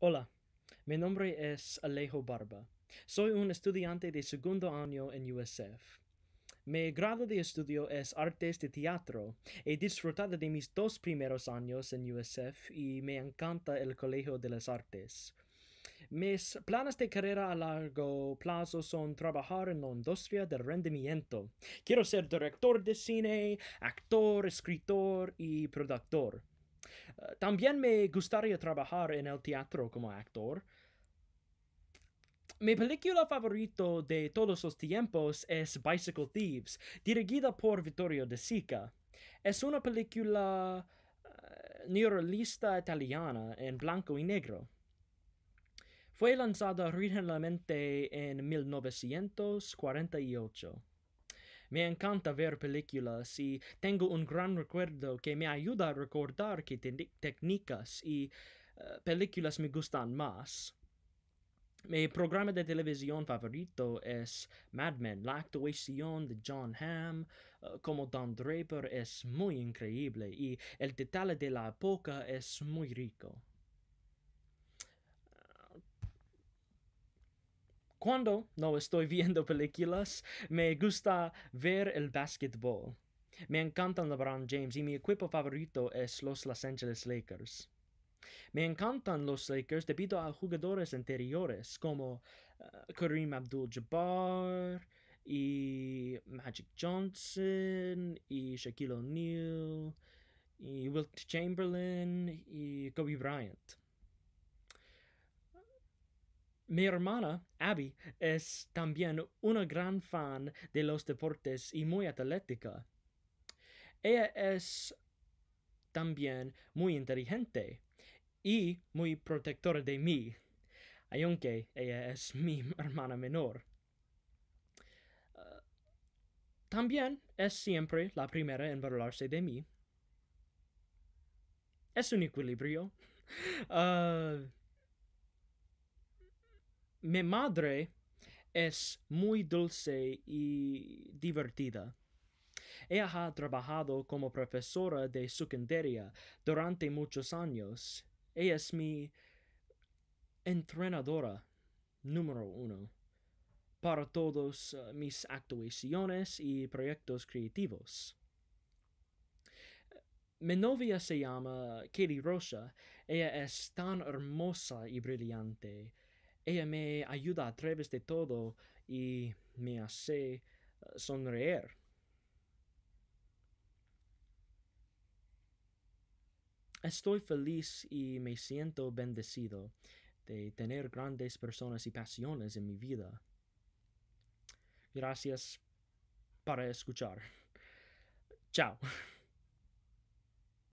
Hola, mi nombre es Alejo Barba. Soy un estudiante de segundo año en USF. Mi grado de estudio es artes de teatro. He disfrutado de mis dos primeros años en USF y me encanta el Colegio de las Artes. Mis planes de carrera a largo plazo son trabajar en la industria del rendimiento. Quiero ser director de cine, actor, escritor y productor. Eh, también me gustaría trabajar en el teatro como actor. Mi película favorita de todos los tiempos es Bicycle Thieves, dirigida por Vittorio De Sica. Es una película eh, neuralista italiana en blanco y negro. Fue lanzada originalmente en 1948. Me encanta ver películas y tengo un gran recuerdo que me ayuda a recordar que técnicas y eh, películas me gustan más. Mi programa de televisión favorito es Mad Men. La actuación de John Hamm eh, como Don Draper es muy increíble y el detalle de la época es muy rico. Cuando no estoy viendo películas, me gusta ver el básquetbol. Me encantan LeBron James y mi equipo favorito es los Los Angeles Lakers. Me encantan los Lakers debido a jugadores anteriores como eh, Kareem Abdul-Jabbar y Magic Johnson y Shaquille O'Neal y Wilt Chamberlain y Kobe Bryant. Mi hermana, Abby, es también una gran fan de los deportes y muy atlética. Ella es también muy inteligente y muy protectora de mí, aunque ella es mi hermana menor. Ah, también es siempre la primera en burlarse de mí. Es un equilibrio. Ah, mi madre es muy dulce y divertida. Ella ha trabajado como profesora de secundaria durante muchos años. Ella es mi entrenadora número uno para todos eh, mis actuaciones y proyectos creativos. Mi novia se llama Katie Rocha. Ella es tan hermosa y brillante. Ella me ayuda a través de todo y me hace ah, sonreír. Estoy feliz y me siento bendecido de tener grandes personas y pasiones en mi vida. Gracias para escuchar. Chao.